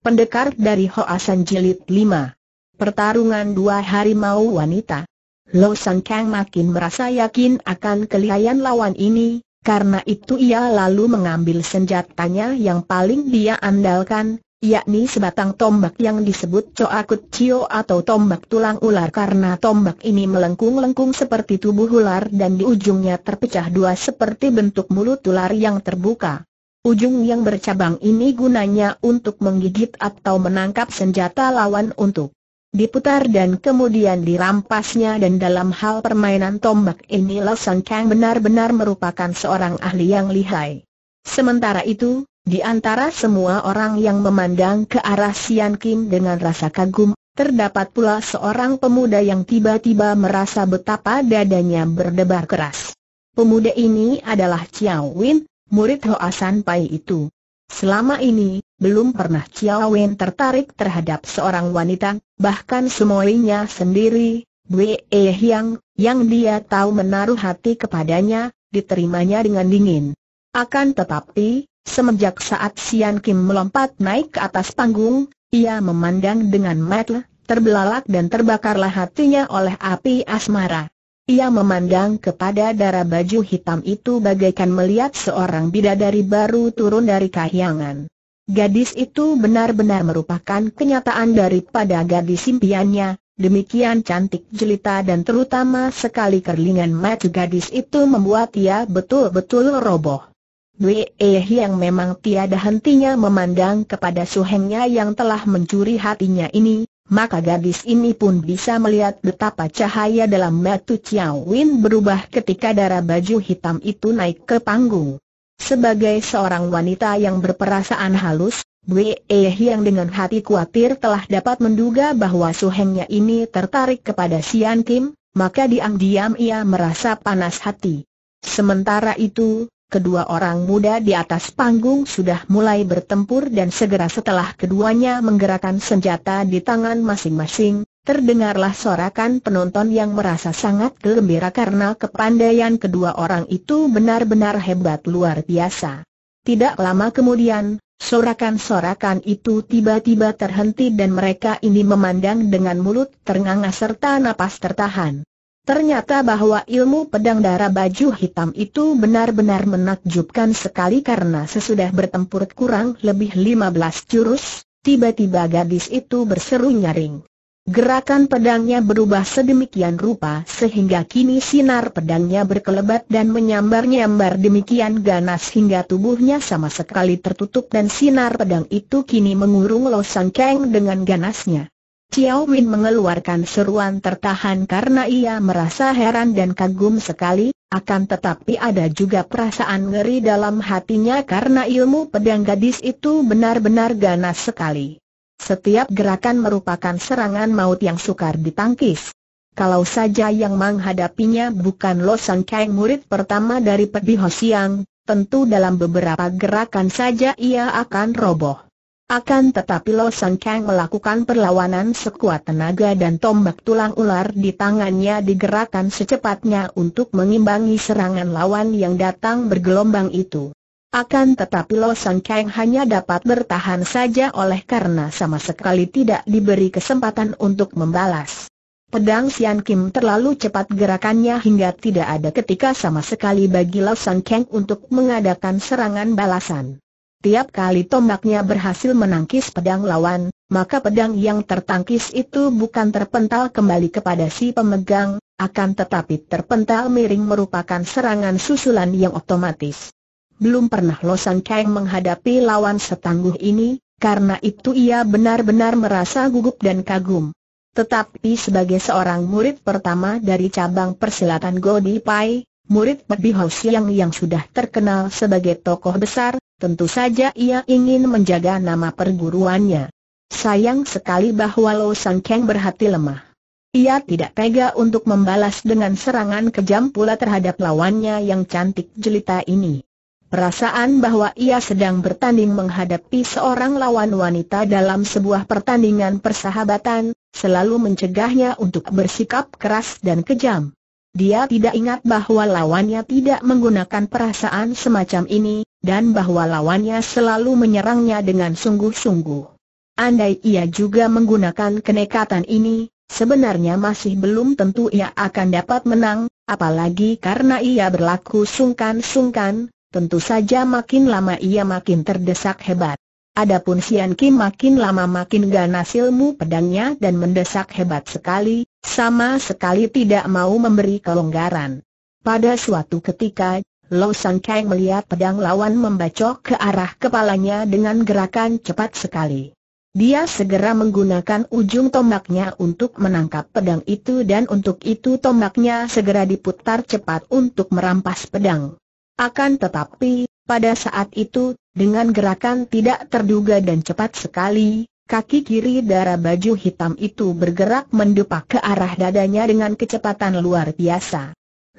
Pendekar dari Hoasan Jilid 5 Pertarungan Dua Harimau Wanita Lo San Kang makin merasa yakin akan kelihayan lawan ini, karena itu ia lalu mengambil senjatanya yang paling dia andalkan, yakni sebatang tombak yang disebut Coakut Cio atau tombak tulang ular karena tombak ini melengkung-lengkung seperti tubuh ular dan di ujungnya terpecah dua seperti bentuk mulut ular yang terbuka. Ujung yang bercabang ini gunanya untuk menggigit atau menangkap senjata lawan untuk diputar dan kemudian dirampasnya dan dalam hal permainan tombak ini Sang Kang benar-benar merupakan seorang ahli yang lihai. Sementara itu, di antara semua orang yang memandang ke arah Sian Kim dengan rasa kagum, terdapat pula seorang pemuda yang tiba-tiba merasa betapa dadanya berdebar keras. Pemuda ini adalah Chiao Win, murid Hoasan Pai itu. Selama ini, belum pernah Chiao Wen tertarik terhadap seorang wanita, bahkan semuanya sendiri, Bwe e Hiang, yang dia tahu menaruh hati kepadanya, diterimanya dengan dingin. Akan tetapi, semenjak saat Sian Kim melompat naik ke atas panggung, ia memandang dengan mata terbelalak dan terbakarlah hatinya oleh api asmara. Ia memandang kepada darah baju hitam itu bagaikan melihat seorang bidadari baru turun dari kahyangan. Gadis itu benar-benar merupakan kenyataan daripada gadis impiannya, demikian cantik jelita dan terutama sekali kerlingan mata gadis itu membuat ia betul-betul roboh. Dwi Eh yang memang tiada hentinya memandang kepada suhengnya yang telah mencuri hatinya ini, maka gadis ini pun bisa melihat betapa cahaya dalam batu Chiao Win berubah ketika darah baju hitam itu naik ke panggung. Sebagai seorang wanita yang berperasaan halus, Bwe eh yang dengan hati khawatir telah dapat menduga bahwa suhengnya ini tertarik kepada Sian Kim, maka diam-diam ia merasa panas hati. Sementara itu, kedua orang muda di atas panggung sudah mulai bertempur dan segera setelah keduanya menggerakkan senjata di tangan masing-masing, terdengarlah sorakan penonton yang merasa sangat gembira karena kepandaian kedua orang itu benar-benar hebat luar biasa. Tidak lama kemudian, sorakan-sorakan itu tiba-tiba terhenti dan mereka ini memandang dengan mulut ternganga serta napas tertahan. Ternyata bahwa ilmu pedang darah baju hitam itu benar-benar menakjubkan sekali karena sesudah bertempur kurang lebih 15 jurus, tiba-tiba gadis itu berseru nyaring. Gerakan pedangnya berubah sedemikian rupa sehingga kini sinar pedangnya berkelebat dan menyambar-nyambar demikian ganas hingga tubuhnya sama sekali tertutup dan sinar pedang itu kini mengurung Losang dengan ganasnya. Xiao Win mengeluarkan seruan tertahan karena ia merasa heran dan kagum sekali, akan tetapi ada juga perasaan ngeri dalam hatinya karena ilmu pedang gadis itu benar-benar ganas sekali. Setiap gerakan merupakan serangan maut yang sukar ditangkis. Kalau saja yang menghadapinya bukan Lo Sang Kang murid pertama dari Pedih Hosiang, tentu dalam beberapa gerakan saja ia akan roboh. Akan tetapi Lo Sang Kang melakukan perlawanan sekuat tenaga dan tombak tulang ular di tangannya digerakkan secepatnya untuk mengimbangi serangan lawan yang datang bergelombang itu. Akan tetapi Lo Sang Kang hanya dapat bertahan saja oleh karena sama sekali tidak diberi kesempatan untuk membalas. Pedang Sian Kim terlalu cepat gerakannya hingga tidak ada ketika sama sekali bagi Lo Sang Kang untuk mengadakan serangan balasan. Tiap kali tombaknya berhasil menangkis pedang lawan, maka pedang yang tertangkis itu bukan terpental kembali kepada si pemegang, akan tetapi terpental miring merupakan serangan susulan yang otomatis. Belum pernah Losan Kai menghadapi lawan setangguh ini, karena itu ia benar-benar merasa gugup dan kagum. Tetapi sebagai seorang murid pertama dari cabang persilatan Godi Pai, murid Pek Ho Siang yang sudah terkenal sebagai tokoh besar, tentu saja ia ingin menjaga nama perguruannya. Sayang sekali bahwa Lo Sang Kang berhati lemah. Ia tidak tega untuk membalas dengan serangan kejam pula terhadap lawannya yang cantik jelita ini. Perasaan bahwa ia sedang bertanding menghadapi seorang lawan wanita dalam sebuah pertandingan persahabatan, selalu mencegahnya untuk bersikap keras dan kejam. Dia tidak ingat bahwa lawannya tidak menggunakan perasaan semacam ini, dan bahwa lawannya selalu menyerangnya dengan sungguh-sungguh. Andai ia juga menggunakan kenekatan ini, sebenarnya masih belum tentu ia akan dapat menang, apalagi karena ia berlaku sungkan-sungkan, tentu saja makin lama ia makin terdesak hebat. Adapun Sian Kim makin lama makin ganas ilmu pedangnya dan mendesak hebat sekali, sama sekali tidak mau memberi kelonggaran. Pada suatu ketika, Lo Sang Kang melihat pedang lawan membacok ke arah kepalanya dengan gerakan cepat sekali. Dia segera menggunakan ujung tombaknya untuk menangkap pedang itu dan untuk itu tombaknya segera diputar cepat untuk merampas pedang. Akan tetapi, pada saat itu, dengan gerakan tidak terduga dan cepat sekali, kaki kiri darah baju hitam itu bergerak mendepak ke arah dadanya dengan kecepatan luar biasa.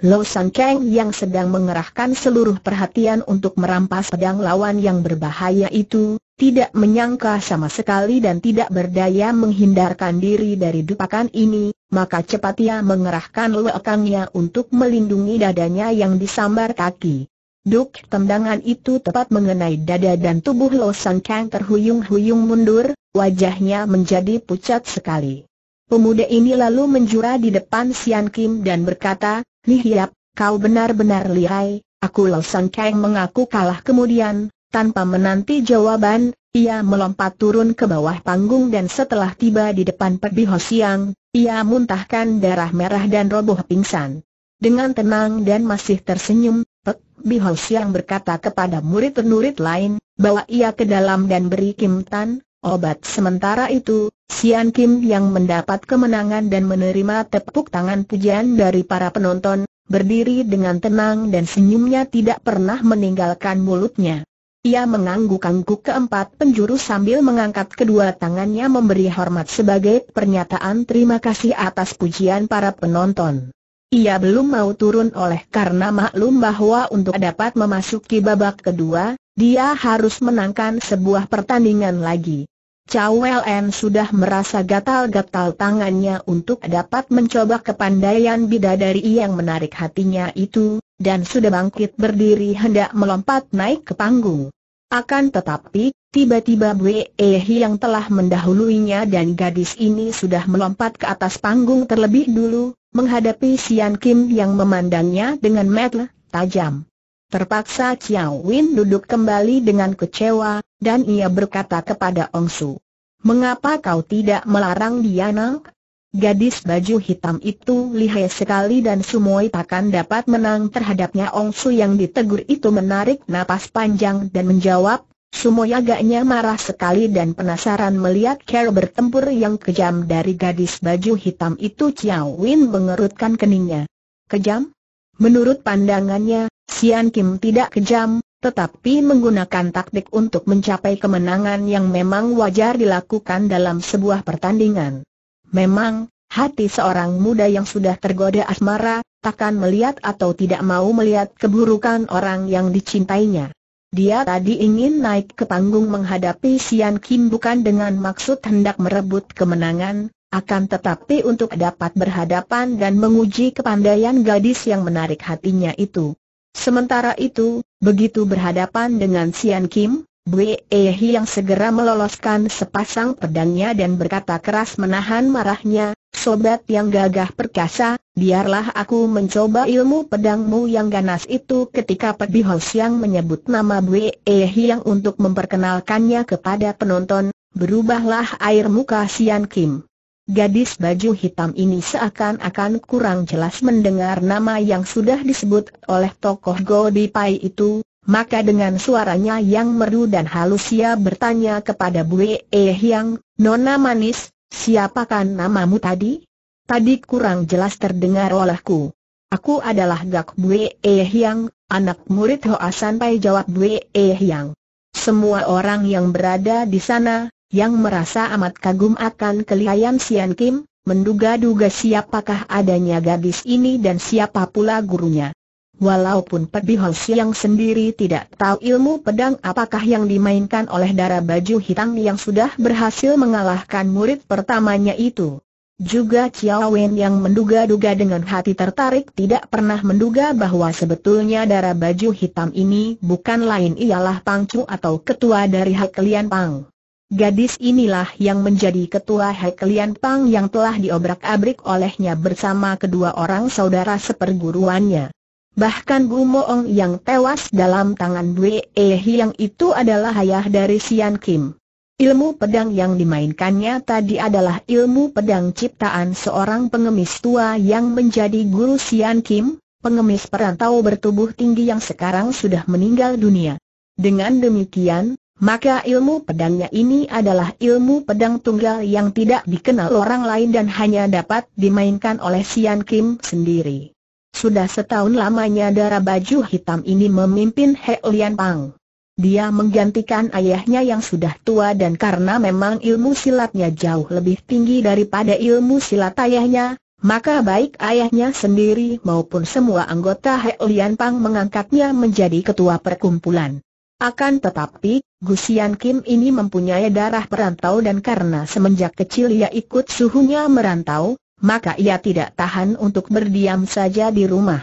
Lo Sang Kang yang sedang mengerahkan seluruh perhatian untuk merampas pedang lawan yang berbahaya itu, tidak menyangka sama sekali dan tidak berdaya menghindarkan diri dari dupakan ini, maka cepat ia mengerahkan lekangnya untuk melindungi dadanya yang disambar kaki. Duk tendangan itu tepat mengenai dada dan tubuh Lo Sang Kang terhuyung-huyung mundur, wajahnya menjadi pucat sekali. Pemuda ini lalu menjura di depan Sian Kim dan berkata, Lihiap, kau benar-benar lihai, aku Lo Sang Kang mengaku kalah kemudian, tanpa menanti jawaban, ia melompat turun ke bawah panggung dan setelah tiba di depan Ho Siang, ia muntahkan darah merah dan roboh pingsan. Dengan tenang dan masih tersenyum, Bihol Siang berkata kepada murid-murid lain, bawa ia ke dalam dan beri Kim Tan, obat sementara itu, Sian Kim yang mendapat kemenangan dan menerima tepuk tangan pujian dari para penonton, berdiri dengan tenang dan senyumnya tidak pernah meninggalkan mulutnya. Ia mengangguk-angguk keempat penjuru sambil mengangkat kedua tangannya memberi hormat sebagai pernyataan terima kasih atas pujian para penonton. Ia belum mau turun oleh karena maklum bahwa untuk dapat memasuki babak kedua, dia harus menangkan sebuah pertandingan lagi. Chow Wen sudah merasa gatal-gatal tangannya untuk dapat mencoba kepandaian bidadari yang menarik hatinya itu, dan sudah bangkit berdiri hendak melompat naik ke panggung. Akan tetapi, tiba-tiba Wei Ehi yang telah mendahuluinya dan gadis ini sudah melompat ke atas panggung terlebih dulu, Menghadapi Sian Kim yang memandangnya dengan mata tajam. Terpaksa Xiao Win duduk kembali dengan kecewa, dan ia berkata kepada Ong Su. Mengapa kau tidak melarang dia Gadis baju hitam itu lihai sekali dan Sumoi takkan dapat menang terhadapnya Ong Su yang ditegur itu menarik napas panjang dan menjawab, Sumoyaganya marah sekali dan penasaran melihat cara bertempur yang kejam dari gadis baju hitam itu Chiao Win mengerutkan keningnya. Kejam? Menurut pandangannya, Sian Kim tidak kejam, tetapi menggunakan taktik untuk mencapai kemenangan yang memang wajar dilakukan dalam sebuah pertandingan. Memang, hati seorang muda yang sudah tergoda asmara, takkan melihat atau tidak mau melihat keburukan orang yang dicintainya. Dia tadi ingin naik ke panggung menghadapi Sian Kim bukan dengan maksud hendak merebut kemenangan, akan tetapi untuk dapat berhadapan dan menguji kepandaian gadis yang menarik hatinya itu. Sementara itu, begitu berhadapan dengan Sian Kim, Bwehi yang segera meloloskan sepasang pedangnya dan berkata keras menahan marahnya, Sobat yang gagah perkasa, biarlah aku mencoba ilmu pedangmu yang ganas itu ketika Pek Bihos yang menyebut nama Bwehi yang untuk memperkenalkannya kepada penonton, berubahlah air muka Sian Kim. Gadis baju hitam ini seakan-akan kurang jelas mendengar nama yang sudah disebut oleh tokoh Godi Pai itu, maka dengan suaranya yang merdu dan halus ia bertanya kepada Bu Eh Yang, Nona Manis, siapakah namamu tadi? Tadi kurang jelas terdengar olehku. Aku adalah Gak Bu Eh Yang, anak murid Hoa Sanpai jawab Bu Eh Yang. Semua orang yang berada di sana, yang merasa amat kagum akan kelihayan Sian Kim, menduga-duga siapakah adanya gadis ini dan siapa pula gurunya. Walaupun Pedi yang sendiri tidak tahu ilmu pedang apakah yang dimainkan oleh darah baju hitam yang sudah berhasil mengalahkan murid pertamanya itu. Juga Chiao Wen yang menduga-duga dengan hati tertarik tidak pernah menduga bahwa sebetulnya darah baju hitam ini bukan lain ialah Pang Chu atau ketua dari Hakelian Pang. Gadis inilah yang menjadi ketua Hakelian Pang yang telah diobrak-abrik olehnya bersama kedua orang saudara seperguruannya. Bahkan Moong yang tewas dalam tangan Dwe e Hiang itu adalah ayah dari Sian Kim. Ilmu pedang yang dimainkannya tadi adalah ilmu pedang ciptaan seorang pengemis tua yang menjadi guru Sian Kim, pengemis perantau bertubuh tinggi yang sekarang sudah meninggal dunia. Dengan demikian, maka ilmu pedangnya ini adalah ilmu pedang tunggal yang tidak dikenal orang lain dan hanya dapat dimainkan oleh Sian Kim sendiri. Sudah setahun lamanya darah baju hitam ini memimpin He Lian Pang. Dia menggantikan ayahnya yang sudah tua dan karena memang ilmu silatnya jauh lebih tinggi daripada ilmu silat ayahnya, maka baik ayahnya sendiri maupun semua anggota He Lian Pang mengangkatnya menjadi ketua perkumpulan. Akan tetapi, Gusian Kim ini mempunyai darah perantau dan karena semenjak kecil ia ikut suhunya merantau, maka ia tidak tahan untuk berdiam saja di rumah.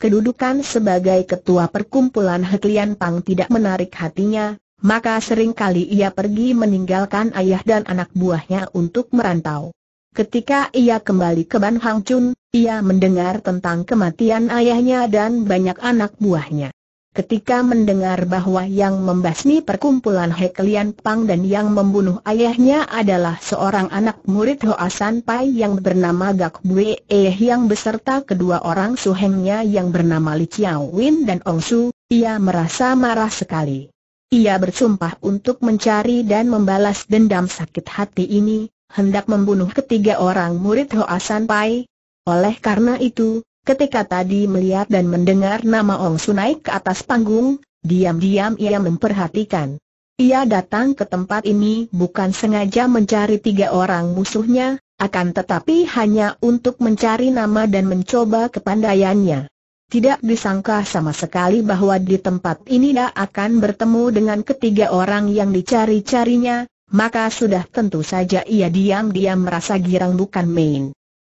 Kedudukan sebagai ketua perkumpulan Heklian Pang tidak menarik hatinya, maka sering kali ia pergi meninggalkan ayah dan anak buahnya untuk merantau. Ketika ia kembali ke Ban Hang Chun, ia mendengar tentang kematian ayahnya dan banyak anak buahnya. Ketika mendengar bahwa yang membasmi perkumpulan Lian Pang dan yang membunuh ayahnya adalah seorang anak murid Hoasan Pai yang bernama Gak Bue Eh yang beserta kedua orang suhengnya yang bernama Li Chiao Win dan Ong Su, ia merasa marah sekali. Ia bersumpah untuk mencari dan membalas dendam sakit hati ini, hendak membunuh ketiga orang murid Hoasan Pai. Oleh karena itu, Ketika tadi melihat dan mendengar nama Ong Sunai ke atas panggung, diam-diam ia memperhatikan. Ia datang ke tempat ini bukan sengaja mencari tiga orang musuhnya, akan tetapi hanya untuk mencari nama dan mencoba kepandaiannya. Tidak disangka sama sekali bahwa di tempat ini dia akan bertemu dengan ketiga orang yang dicari-carinya, maka sudah tentu saja ia diam-diam merasa girang bukan main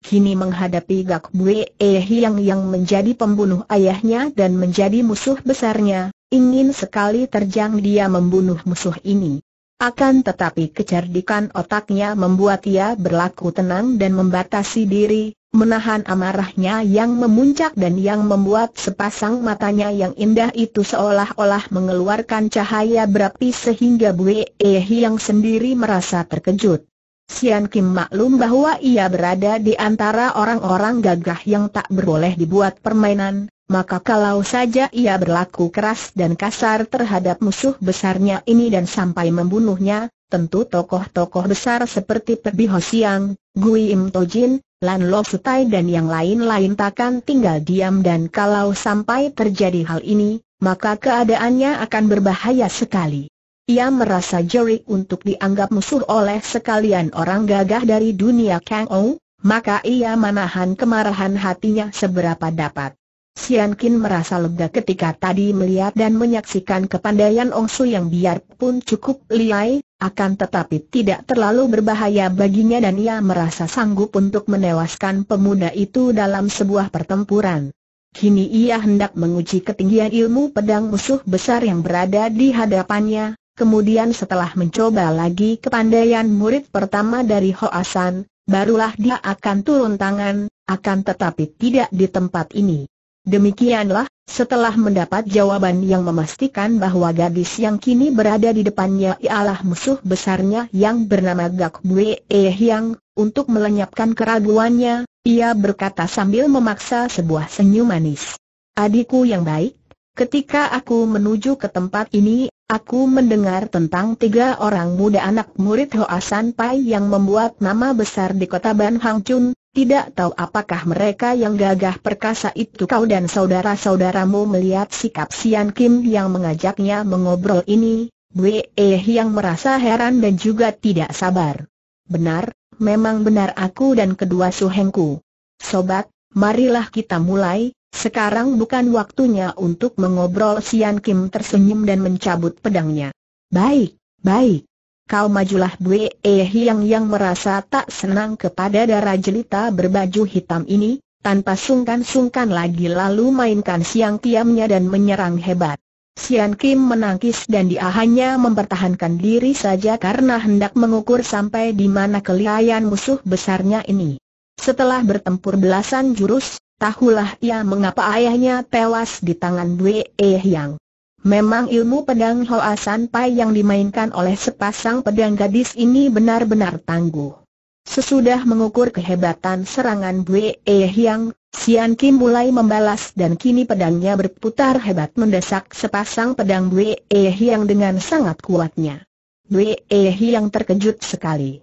kini menghadapi Gak Bue E Hiang yang menjadi pembunuh ayahnya dan menjadi musuh besarnya, ingin sekali terjang dia membunuh musuh ini. Akan tetapi kecerdikan otaknya membuat ia berlaku tenang dan membatasi diri, menahan amarahnya yang memuncak dan yang membuat sepasang matanya yang indah itu seolah-olah mengeluarkan cahaya berapi sehingga Bue E eh, yang sendiri merasa terkejut. Sian Kim maklum bahwa ia berada di antara orang-orang gagah yang tak berboleh dibuat permainan, maka kalau saja ia berlaku keras dan kasar terhadap musuh besarnya ini dan sampai membunuhnya, tentu tokoh-tokoh besar seperti Pebi Ho Siang, Gui Im Tojin, Lan Lo Sutai dan yang lain-lain takkan tinggal diam dan kalau sampai terjadi hal ini, maka keadaannya akan berbahaya sekali. Ia merasa jeri untuk dianggap musuh oleh sekalian orang gagah dari dunia Kang Ou, maka ia menahan kemarahan hatinya seberapa dapat. Sian Kin merasa lega ketika tadi melihat dan menyaksikan kepandaian Ongsu yang biarpun cukup liai, akan tetapi tidak terlalu berbahaya baginya dan ia merasa sanggup untuk menewaskan pemuda itu dalam sebuah pertempuran. Kini ia hendak menguji ketinggian ilmu pedang musuh besar yang berada di hadapannya, Kemudian setelah mencoba lagi kepandaian murid pertama dari Hoasan, barulah dia akan turun tangan, akan tetapi tidak di tempat ini. Demikianlah, setelah mendapat jawaban yang memastikan bahwa gadis yang kini berada di depannya ialah musuh besarnya yang bernama Gak Bue E Hyang, untuk melenyapkan keraguannya, ia berkata sambil memaksa sebuah senyum manis. Adikku yang baik, ketika aku menuju ke tempat ini, Aku mendengar tentang tiga orang muda anak murid Hoa San Pai yang membuat nama besar di kota Ban Hang Chun, tidak tahu apakah mereka yang gagah perkasa itu kau dan saudara-saudaramu melihat sikap Sian Kim yang mengajaknya mengobrol ini, Bwe eh yang merasa heran dan juga tidak sabar. Benar, memang benar aku dan kedua suhengku. Sobat, marilah kita mulai, sekarang bukan waktunya untuk mengobrol Sian Kim tersenyum dan mencabut pedangnya. Baik, baik. Kau majulah Bue ehyang Hiang yang merasa tak senang kepada darah jelita berbaju hitam ini, tanpa sungkan-sungkan lagi lalu mainkan siang tiamnya dan menyerang hebat. Sian Kim menangkis dan dia hanya mempertahankan diri saja karena hendak mengukur sampai di mana kelihayan musuh besarnya ini. Setelah bertempur belasan jurus, Tahulah ia mengapa ayahnya tewas di tangan Wei e Yang. Memang ilmu pedang Hoa San Pai yang dimainkan oleh sepasang pedang gadis ini benar-benar tangguh. Sesudah mengukur kehebatan serangan Wei e Yang, Sian Kim mulai membalas dan kini pedangnya berputar hebat mendesak sepasang pedang Wei e Yang dengan sangat kuatnya. Wei Yang terkejut sekali.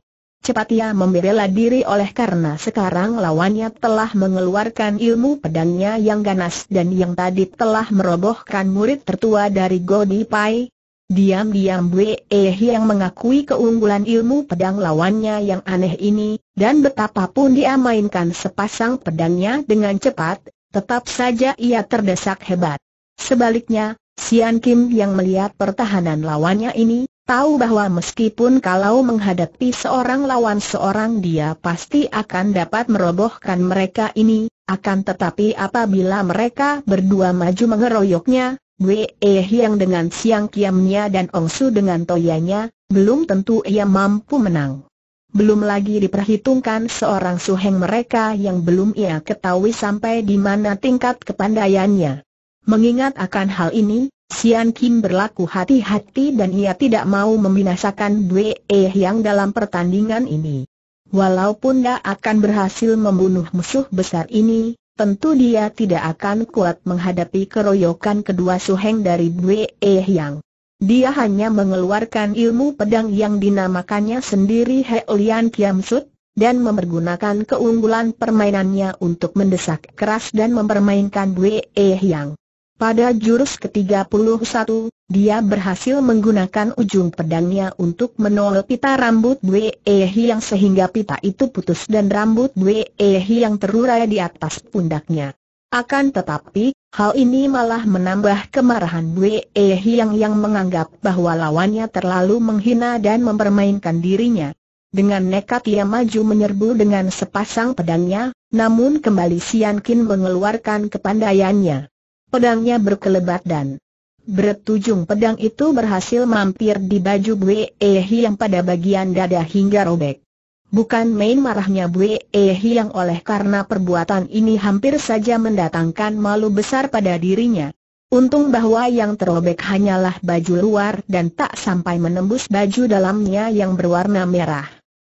Cepat ia membela diri oleh karena sekarang lawannya telah mengeluarkan ilmu pedangnya yang ganas dan yang tadi telah merobohkan murid tertua dari Godi Pai. Diam-diam Wei eh yang mengakui keunggulan ilmu pedang lawannya yang aneh ini, dan betapapun dia mainkan sepasang pedangnya dengan cepat, tetap saja ia terdesak hebat. Sebaliknya, Sian Kim yang melihat pertahanan lawannya ini, Tahu bahwa meskipun kalau menghadapi seorang lawan seorang dia pasti akan dapat merobohkan mereka ini, akan tetapi apabila mereka berdua maju mengeroyoknya, Wei Hiang dengan Siang Kiamnya dan Ong Su dengan Toyanya, belum tentu ia mampu menang. Belum lagi diperhitungkan seorang suheng mereka yang belum ia ketahui sampai di mana tingkat kepandaiannya. Mengingat akan hal ini, Sian Kim berlaku hati-hati dan ia tidak mau membinasakan Bwe e yang dalam pertandingan ini. Walaupun dia akan berhasil membunuh musuh besar ini, tentu dia tidak akan kuat menghadapi keroyokan kedua suheng dari Bwe e yang. Dia hanya mengeluarkan ilmu pedang yang dinamakannya sendiri He Lian Kiam Sut, dan memergunakan keunggulan permainannya untuk mendesak keras dan mempermainkan Bwe e Yang. Pada jurus ke-31, dia berhasil menggunakan ujung pedangnya untuk menolak pita rambut Bwe Ehi yang sehingga pita itu putus dan rambut Bwe Ehi yang terurai di atas pundaknya. Akan tetapi, hal ini malah menambah kemarahan Bwe Ehi yang yang menganggap bahwa lawannya terlalu menghina dan mempermainkan dirinya. Dengan nekat ia maju menyerbu dengan sepasang pedangnya, namun kembali Sian Kin mengeluarkan kepandaiannya pedangnya berkelebat dan bertujung pedang itu berhasil mampir di baju Bue Ehi yang pada bagian dada hingga robek. Bukan main marahnya Bue Ehi yang oleh karena perbuatan ini hampir saja mendatangkan malu besar pada dirinya. Untung bahwa yang terobek hanyalah baju luar dan tak sampai menembus baju dalamnya yang berwarna merah.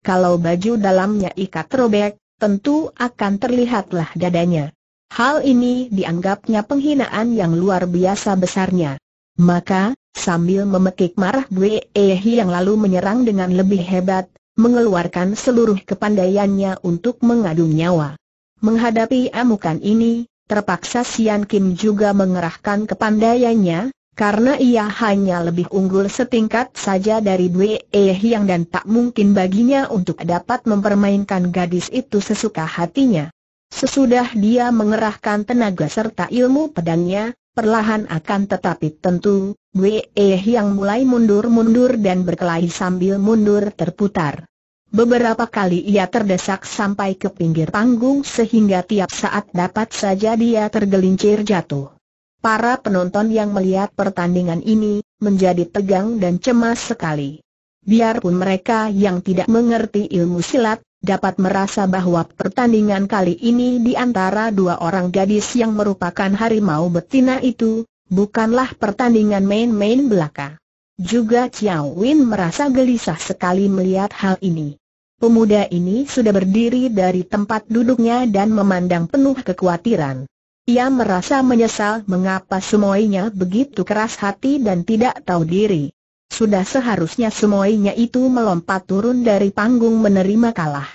Kalau baju dalamnya ikat robek, tentu akan terlihatlah dadanya. Hal ini dianggapnya penghinaan yang luar biasa besarnya. Maka, sambil memekik marah Bwe Ehi yang lalu menyerang dengan lebih hebat, mengeluarkan seluruh kepandaiannya untuk mengadu nyawa. Menghadapi amukan ini, terpaksa Sian Kim juga mengerahkan kepandaiannya, karena ia hanya lebih unggul setingkat saja dari Dwe E yang dan tak mungkin baginya untuk dapat mempermainkan gadis itu sesuka hatinya. Sesudah dia mengerahkan tenaga serta ilmu pedangnya, perlahan akan tetapi tentu, Wee yang mulai mundur-mundur dan berkelahi sambil mundur terputar. Beberapa kali ia terdesak sampai ke pinggir panggung sehingga tiap saat dapat saja dia tergelincir jatuh. Para penonton yang melihat pertandingan ini, menjadi tegang dan cemas sekali. Biarpun mereka yang tidak mengerti ilmu silat, dapat merasa bahwa pertandingan kali ini di antara dua orang gadis yang merupakan harimau betina itu, bukanlah pertandingan main-main belaka. Juga Chiao Win merasa gelisah sekali melihat hal ini. Pemuda ini sudah berdiri dari tempat duduknya dan memandang penuh kekhawatiran. Ia merasa menyesal mengapa semuanya begitu keras hati dan tidak tahu diri. Sudah seharusnya semuanya itu melompat turun dari panggung menerima kalah.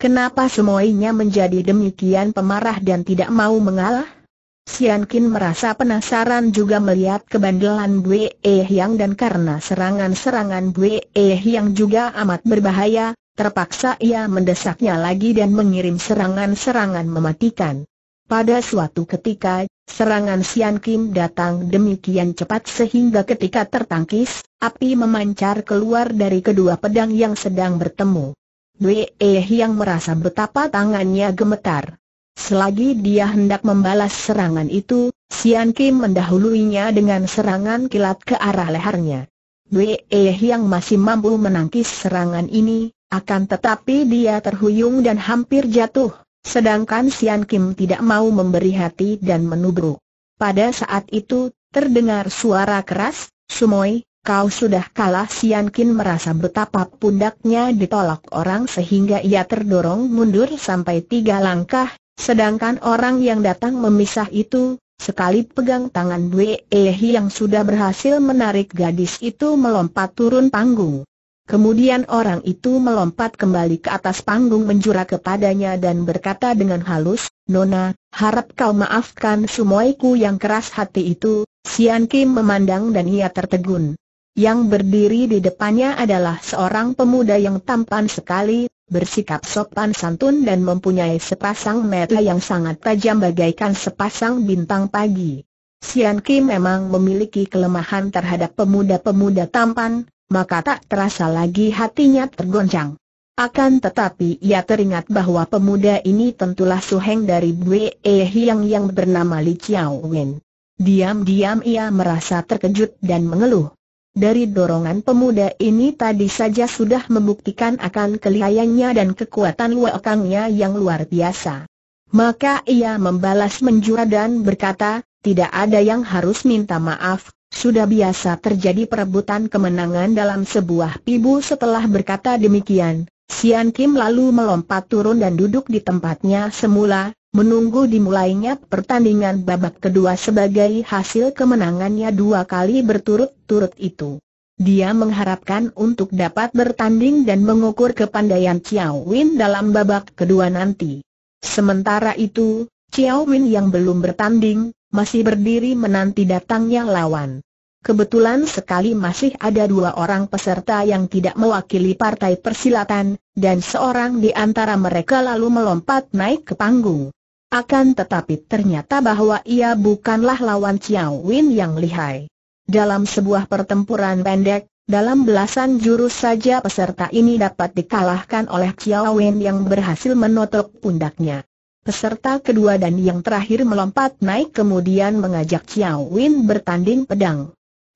Kenapa semuanya menjadi demikian pemarah dan tidak mau mengalah? Sian Kin merasa penasaran juga melihat kebandelan Bue eh Yang dan karena serangan-serangan Bue eh Yang juga amat berbahaya, terpaksa ia mendesaknya lagi dan mengirim serangan-serangan mematikan. Pada suatu ketika, Serangan Sian Kim datang demikian cepat sehingga ketika tertangkis, api memancar keluar dari kedua pedang yang sedang bertemu. Wei eh yang merasa betapa tangannya gemetar. Selagi dia hendak membalas serangan itu, Sian Kim mendahuluinya dengan serangan kilat ke arah lehernya. Wei eh yang masih mampu menangkis serangan ini, akan tetapi dia terhuyung dan hampir jatuh. Sedangkan Sian Kim tidak mau memberi hati dan menubruk. Pada saat itu, terdengar suara keras, Sumoi, kau sudah kalah Sian Kim merasa betapa pundaknya ditolak orang sehingga ia terdorong mundur sampai tiga langkah, sedangkan orang yang datang memisah itu, sekali pegang tangan Wei Ehi yang sudah berhasil menarik gadis itu melompat turun panggung. Kemudian orang itu melompat kembali ke atas panggung menjura kepadanya dan berkata dengan halus, Nona, harap kau maafkan sumoiku yang keras hati itu, Sian Kim memandang dan ia tertegun. Yang berdiri di depannya adalah seorang pemuda yang tampan sekali, bersikap sopan santun dan mempunyai sepasang mata yang sangat tajam bagaikan sepasang bintang pagi. Sian Kim memang memiliki kelemahan terhadap pemuda-pemuda tampan, maka tak terasa lagi hatinya tergoncang. Akan tetapi ia teringat bahwa pemuda ini tentulah suheng dari Bwe Hiang yang bernama Li Chiao Wen. Diam-diam ia merasa terkejut dan mengeluh. Dari dorongan pemuda ini tadi saja sudah membuktikan akan kelihayannya dan kekuatan wakangnya yang luar biasa. Maka ia membalas menjura dan berkata, tidak ada yang harus minta maaf, sudah biasa terjadi perebutan kemenangan dalam sebuah pibu setelah berkata demikian. Sian Kim lalu melompat turun dan duduk di tempatnya semula, menunggu dimulainya pertandingan babak kedua sebagai hasil kemenangannya dua kali berturut-turut itu. Dia mengharapkan untuk dapat bertanding dan mengukur kepandaian Chiao Win dalam babak kedua nanti. Sementara itu, Chiao Win yang belum bertanding, masih berdiri menanti datangnya lawan. Kebetulan sekali masih ada dua orang peserta yang tidak mewakili partai persilatan, dan seorang di antara mereka lalu melompat naik ke panggung. Akan tetapi ternyata bahwa ia bukanlah lawan Chiao Win yang lihai. Dalam sebuah pertempuran pendek, dalam belasan jurus saja peserta ini dapat dikalahkan oleh Chiao Win yang berhasil menotok pundaknya. Peserta kedua dan yang terakhir melompat naik kemudian mengajak Chiao Win bertanding pedang.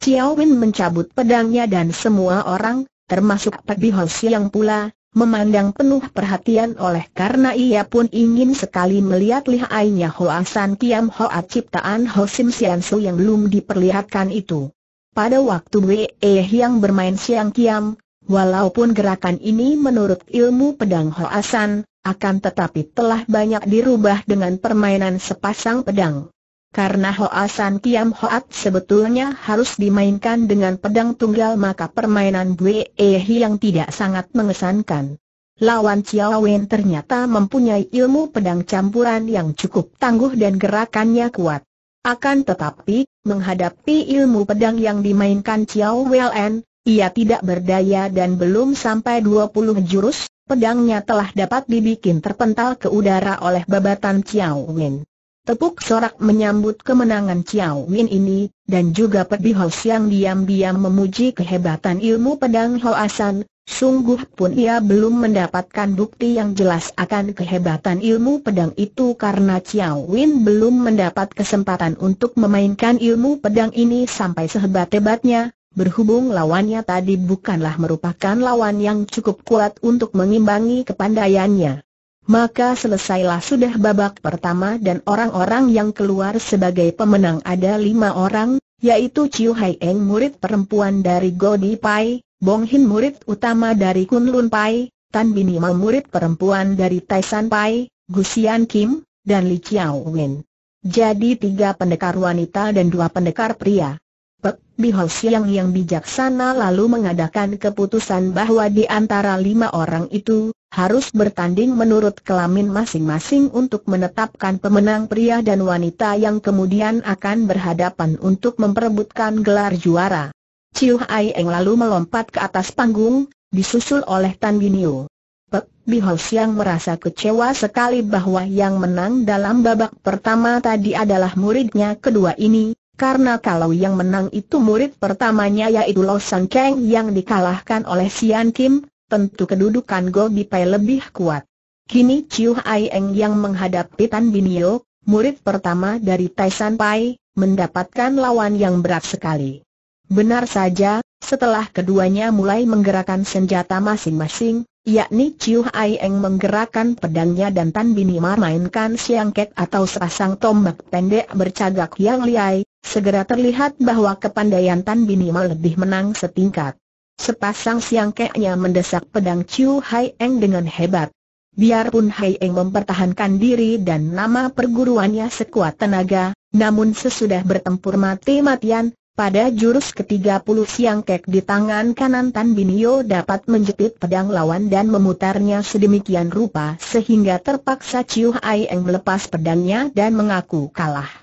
Xiao Wen mencabut pedangnya dan semua orang, termasuk Pak Bihosi yang pula, memandang penuh perhatian oleh karena ia pun ingin sekali melihat lihainya Hoasan Kiam Hoat ciptaan Sian Siansu yang belum diperlihatkan itu. Pada waktu Wei yang bermain siang kiam, walaupun gerakan ini menurut ilmu pedang Hoasan, akan tetapi telah banyak dirubah dengan permainan sepasang pedang. Karena hoasan Kiam Hoat sebetulnya harus dimainkan dengan pedang tunggal maka permainan Bue e Hi yang tidak sangat mengesankan. Lawan Chiao Wen ternyata mempunyai ilmu pedang campuran yang cukup tangguh dan gerakannya kuat. Akan tetapi, menghadapi ilmu pedang yang dimainkan Chiao Wen, ia tidak berdaya dan belum sampai 20 jurus, pedangnya telah dapat dibikin terpental ke udara oleh babatan Chiao Wen. Tepuk sorak menyambut kemenangan Chiao Win ini, dan juga Pedi Ho yang diam-diam memuji kehebatan ilmu pedang Hoasan, sungguh pun ia belum mendapatkan bukti yang jelas akan kehebatan ilmu pedang itu karena Chiao Win belum mendapat kesempatan untuk memainkan ilmu pedang ini sampai sehebat-hebatnya, berhubung lawannya tadi bukanlah merupakan lawan yang cukup kuat untuk mengimbangi kepandaiannya maka selesailah sudah babak pertama dan orang-orang yang keluar sebagai pemenang ada lima orang, yaitu Chiu Hai Eng murid perempuan dari Godi Pai, Bong Hin murid utama dari Kun Lun Pai, Tan Bin Ima murid perempuan dari Tai San Pai, Gusian Kim, dan Li Chiao Wen. Jadi tiga pendekar wanita dan dua pendekar pria. Pek Bihau Siang yang bijaksana lalu mengadakan keputusan bahwa di antara lima orang itu, harus bertanding menurut kelamin masing-masing untuk menetapkan pemenang pria dan wanita yang kemudian akan berhadapan untuk memperebutkan gelar juara. Chiu Hai Eng lalu melompat ke atas panggung, disusul oleh Tan Binio. Pek Bihaus yang merasa kecewa sekali bahwa yang menang dalam babak pertama tadi adalah muridnya kedua ini, karena kalau yang menang itu murid pertamanya yaitu Lo San Kang yang dikalahkan oleh Sian Kim, tentu kedudukan Pai lebih kuat. Kini Chiu Hai Eng yang menghadapi Tan Binio, murid pertama dari Tai San Pai, mendapatkan lawan yang berat sekali. Benar saja, setelah keduanya mulai menggerakkan senjata masing-masing, yakni Chiu Hai Eng menggerakkan pedangnya dan Tan Binio memainkan siangket atau sepasang tombak pendek bercagak yang liai, segera terlihat bahwa kepandaian Tan Binio lebih menang setingkat. Sepasang siang keknya mendesak pedang Chiu Hai Eng dengan hebat. Biarpun Hai Eng mempertahankan diri dan nama perguruannya sekuat tenaga, namun sesudah bertempur mati-matian, pada jurus ke-30 siang kek di tangan kanan Tan Binio dapat menjepit pedang lawan dan memutarnya sedemikian rupa sehingga terpaksa Chiu Hai Eng melepas pedangnya dan mengaku kalah.